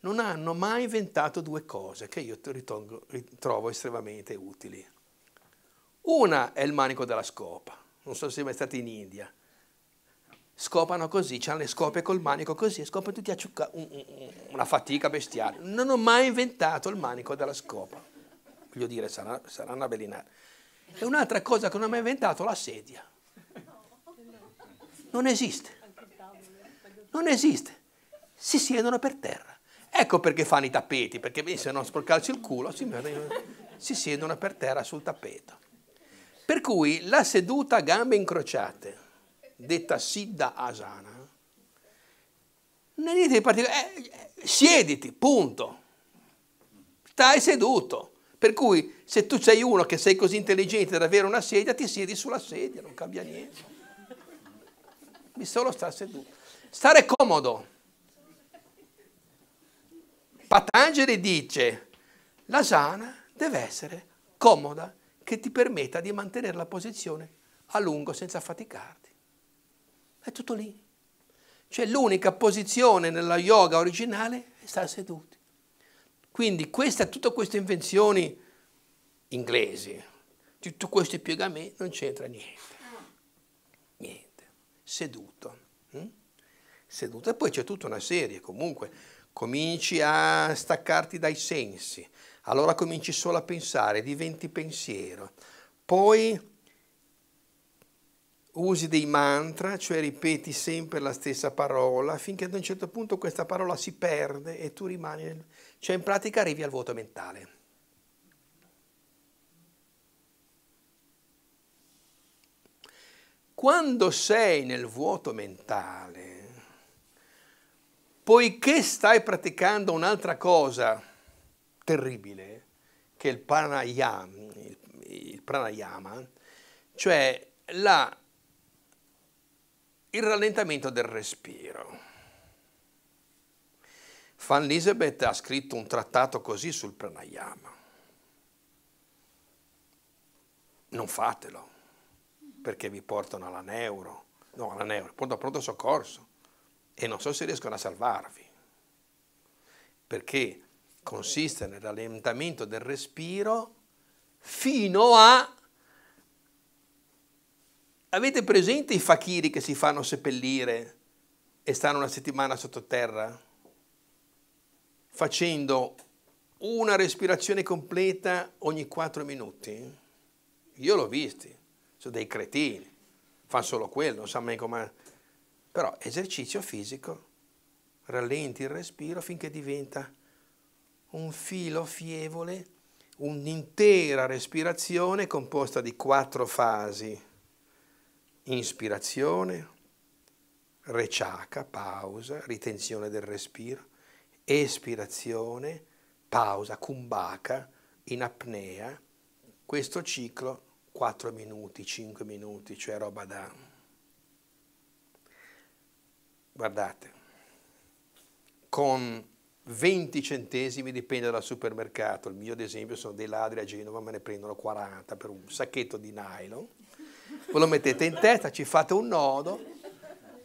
non hanno mai inventato due cose che io ritrovo estremamente utili. Una è il manico della scopa, non so se siete mai stati in India, scopano così, hanno le scope col manico così, e scopano tutti a acciuccati, una fatica bestiale. Non ho mai inventato il manico della scopa, voglio dire, sarà, sarà una bellinata. E un'altra cosa che non ho mai inventato, la sedia. Non esiste. Non esiste. Si siedono per terra. Ecco perché fanno i tappeti, perché se non sporcarci il culo si, si siedono per terra sul tappeto. Per cui la seduta a gambe incrociate, detta Siddha Asana, non è niente di particolare, eh, eh, siediti, punto. Stai seduto. Per cui se tu sei uno che sei così intelligente da avere una sedia, ti siedi sulla sedia, non cambia niente. Mi solo sta seduto. Stare comodo. Patangeli dice, la sana deve essere comoda che ti permetta di mantenere la posizione a lungo senza faticarti. È tutto lì. Cioè l'unica posizione nella yoga originale è stare seduti. Quindi questa, tutte queste invenzioni inglesi, tutti questi piegamenti, non c'entra niente. Niente. Seduto. Hm? Seduto. E poi c'è tutta una serie comunque. Cominci a staccarti dai sensi, allora cominci solo a pensare, diventi pensiero. Poi usi dei mantra, cioè ripeti sempre la stessa parola, finché ad un certo punto questa parola si perde e tu rimani, nel... cioè in pratica arrivi al vuoto mentale. Quando sei nel vuoto mentale, poiché stai praticando un'altra cosa, terribile che il pranayama, il, il pranayama cioè la, il rallentamento del respiro. Van Lisabeth ha scritto un trattato così sul pranayama. Non fatelo, perché vi portano alla neuro, no alla neuro, pronto a pronto soccorso e non so se riescono a salvarvi, perché consiste nel rallentamento del respiro fino a... Avete presente i fakiri che si fanno seppellire e stanno una settimana sottoterra? Facendo una respirazione completa ogni 4 minuti? Io l'ho visto, sono dei cretini, fanno solo quello, non sa mai come... Però esercizio fisico, rallenti il respiro finché diventa un filo fievole, un'intera respirazione composta di quattro fasi. Inspirazione, reciaca, pausa, ritenzione del respiro, espirazione, pausa, kumbhaka, in apnea, questo ciclo 4 minuti, 5 minuti, cioè roba da... Guardate, con 20 centesimi dipende dal supermercato, il mio ad esempio sono dei ladri a Genova, me ne prendono 40 per un sacchetto di nylon, voi lo mettete in testa, ci fate un nodo,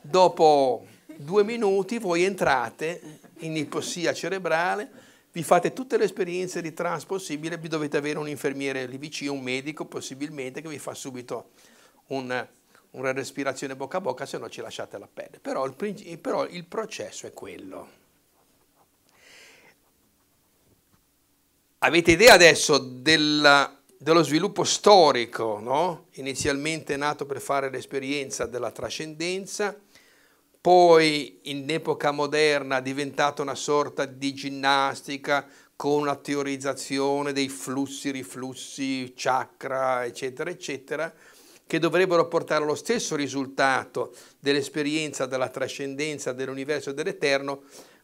dopo due minuti voi entrate in ipossia cerebrale, vi fate tutte le esperienze di trans possibile, vi dovete avere un infermiere lì vicino, un medico possibilmente che vi fa subito un, una respirazione bocca a bocca, se no ci lasciate la pelle. Però il, però il processo è quello. Avete idea adesso della, dello sviluppo storico, no? inizialmente nato per fare l'esperienza della trascendenza, poi in epoca moderna diventata una sorta di ginnastica con una teorizzazione dei flussi, riflussi, chakra, eccetera, eccetera, che dovrebbero portare allo stesso risultato dell'esperienza della trascendenza dell'universo e dell'eterno,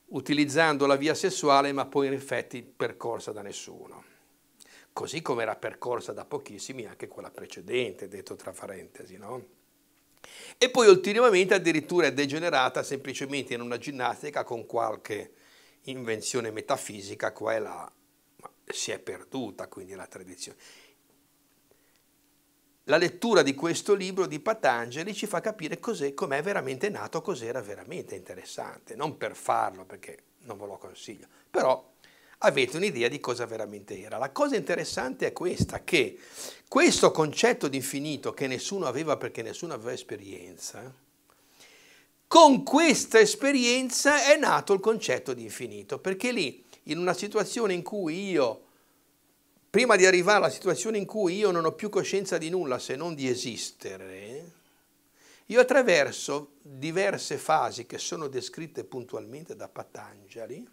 utilizzando la via sessuale ma poi in effetti percorsa da nessuno. Così come era percorsa da pochissimi anche quella precedente, detto tra parentesi, no? E poi ultimamente addirittura è degenerata semplicemente in una ginnastica con qualche invenzione metafisica qua e là, ma si è perduta quindi la tradizione la lettura di questo libro di Patangeli ci fa capire cos'è, com'è veramente nato, cos'era veramente interessante. Non per farlo, perché non ve lo consiglio, però avete un'idea di cosa veramente era. La cosa interessante è questa, che questo concetto di infinito che nessuno aveva perché nessuno aveva esperienza, con questa esperienza è nato il concetto di infinito, perché lì, in una situazione in cui io prima di arrivare alla situazione in cui io non ho più coscienza di nulla se non di esistere, io attraverso diverse fasi che sono descritte puntualmente da Patanjali,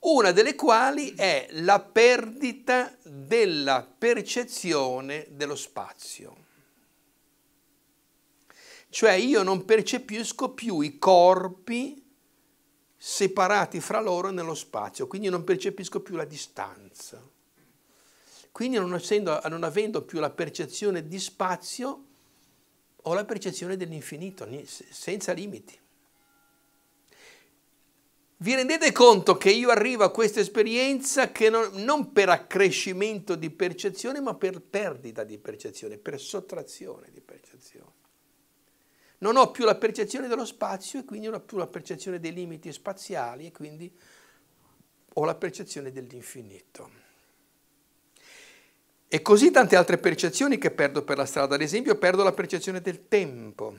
una delle quali è la perdita della percezione dello spazio. Cioè io non percepisco più i corpi separati fra loro nello spazio, quindi non percepisco più la distanza. Quindi non, essendo, non avendo più la percezione di spazio, ho la percezione dell'infinito, senza limiti. Vi rendete conto che io arrivo a questa esperienza che non, non per accrescimento di percezione, ma per perdita di percezione, per sottrazione di percezione. Non ho più la percezione dello spazio e quindi non ho più la percezione dei limiti spaziali e quindi ho la percezione dell'infinito. E così tante altre percezioni che perdo per la strada. Ad esempio perdo la percezione del tempo,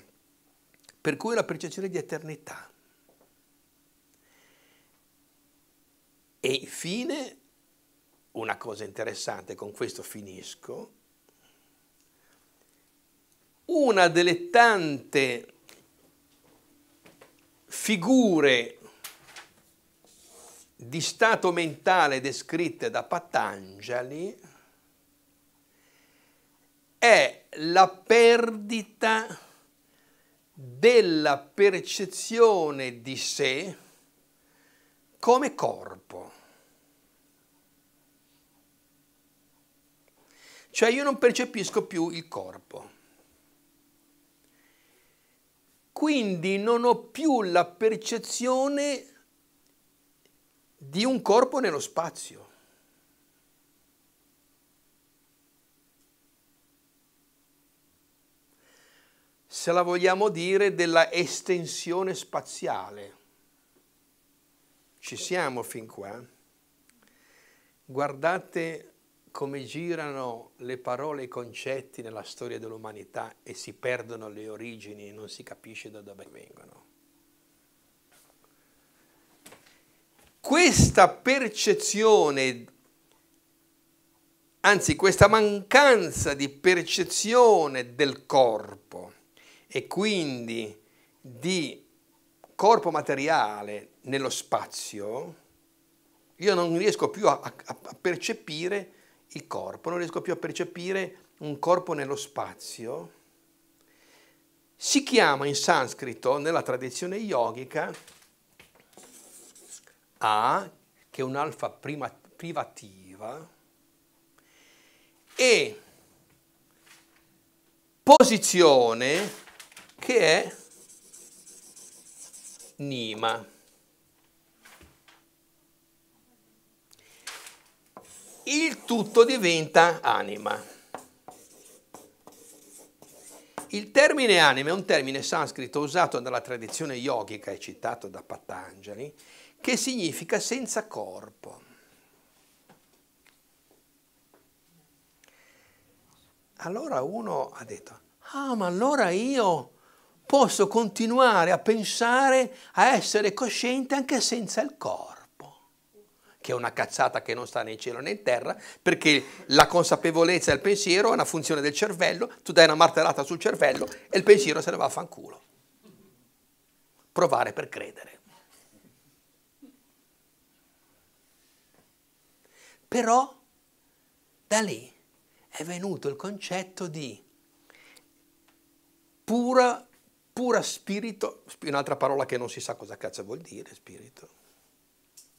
per cui la percezione di eternità. E infine, una cosa interessante, con questo finisco, una delle tante figure di stato mentale descritte da Patanjali è la perdita della percezione di sé come corpo. Cioè io non percepisco più il corpo. Quindi non ho più la percezione di un corpo nello spazio. se la vogliamo dire, della estensione spaziale. Ci siamo fin qua? Guardate come girano le parole e i concetti nella storia dell'umanità e si perdono le origini e non si capisce da dove vengono. Questa percezione anzi questa mancanza di percezione del corpo e quindi di corpo materiale nello spazio, io non riesco più a, a, a percepire il corpo, non riesco più a percepire un corpo nello spazio, si chiama in sanscrito, nella tradizione yogica, A, che è un'alfa privativa, e posizione che è Nima. Il tutto diventa anima. Il termine anima è un termine sanscrito usato dalla tradizione yogica e citato da Patanjali, che significa senza corpo. Allora uno ha detto, ah ma allora io posso continuare a pensare, a essere cosciente anche senza il corpo, che è una cazzata che non sta né in cielo né in terra, perché la consapevolezza del pensiero è una funzione del cervello, tu dai una martellata sul cervello e il pensiero se ne va a fanculo. Provare per credere. Però da lì è venuto il concetto di pura pura spirito, un'altra parola che non si sa cosa cazzo vuol dire spirito.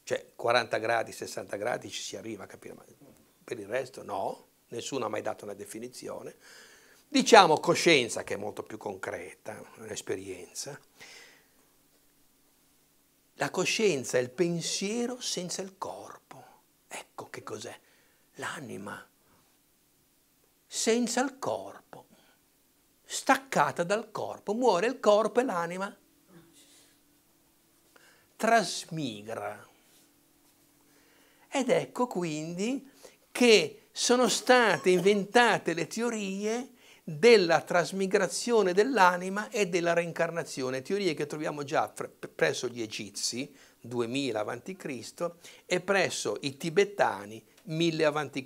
Cioè 40 gradi, 60 gradi ci si arriva a capire, ma per il resto no, nessuno ha mai dato una definizione. Diciamo coscienza che è molto più concreta, un'esperienza. La coscienza è il pensiero senza il corpo. Ecco che cos'è l'anima. Senza il corpo staccata dal corpo, muore il corpo e l'anima trasmigra. Ed ecco quindi che sono state inventate le teorie della trasmigrazione dell'anima e della reincarnazione, teorie che troviamo già presso gli egizi 2000 a.C. e presso i tibetani 1000 a.C.,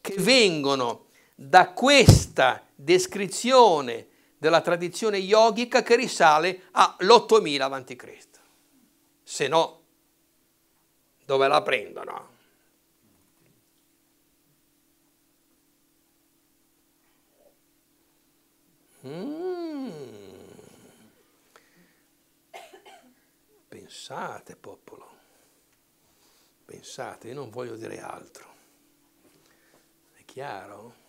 che vengono da questa descrizione della tradizione yogica che risale all'8000 a.C. Se no, dove la prendono? Mm. Pensate popolo, pensate, io non voglio dire altro. È chiaro?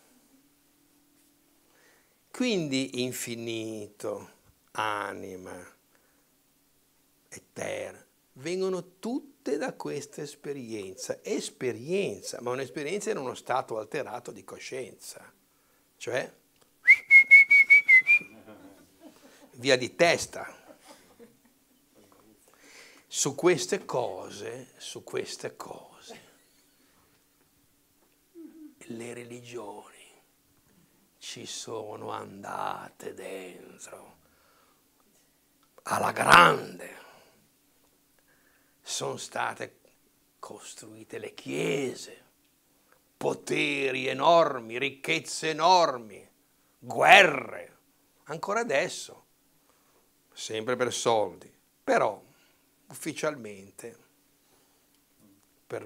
Quindi infinito, anima, eterna, vengono tutte da questa esperienza, esperienza, ma un'esperienza in uno stato alterato di coscienza, cioè via di testa. Su queste cose, su queste cose, le religioni ci sono andate dentro alla grande. Sono state costruite le chiese, poteri enormi, ricchezze enormi, guerre, ancora adesso, sempre per soldi, però ufficialmente per,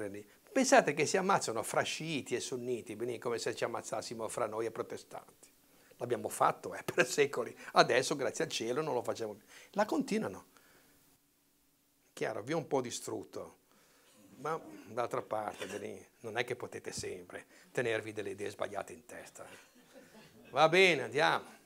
Pensate che si ammazzano fra sciiti e sunniti, bene, come se ci ammazzassimo fra noi e protestanti. L'abbiamo fatto eh, [LAUGHS] per secoli, adesso grazie al cielo non lo facciamo più. La continuano. Chiaro, vi ho un po' distrutto, ma d'altra parte bene, non è che potete sempre tenervi delle idee sbagliate in testa. Va bene, andiamo.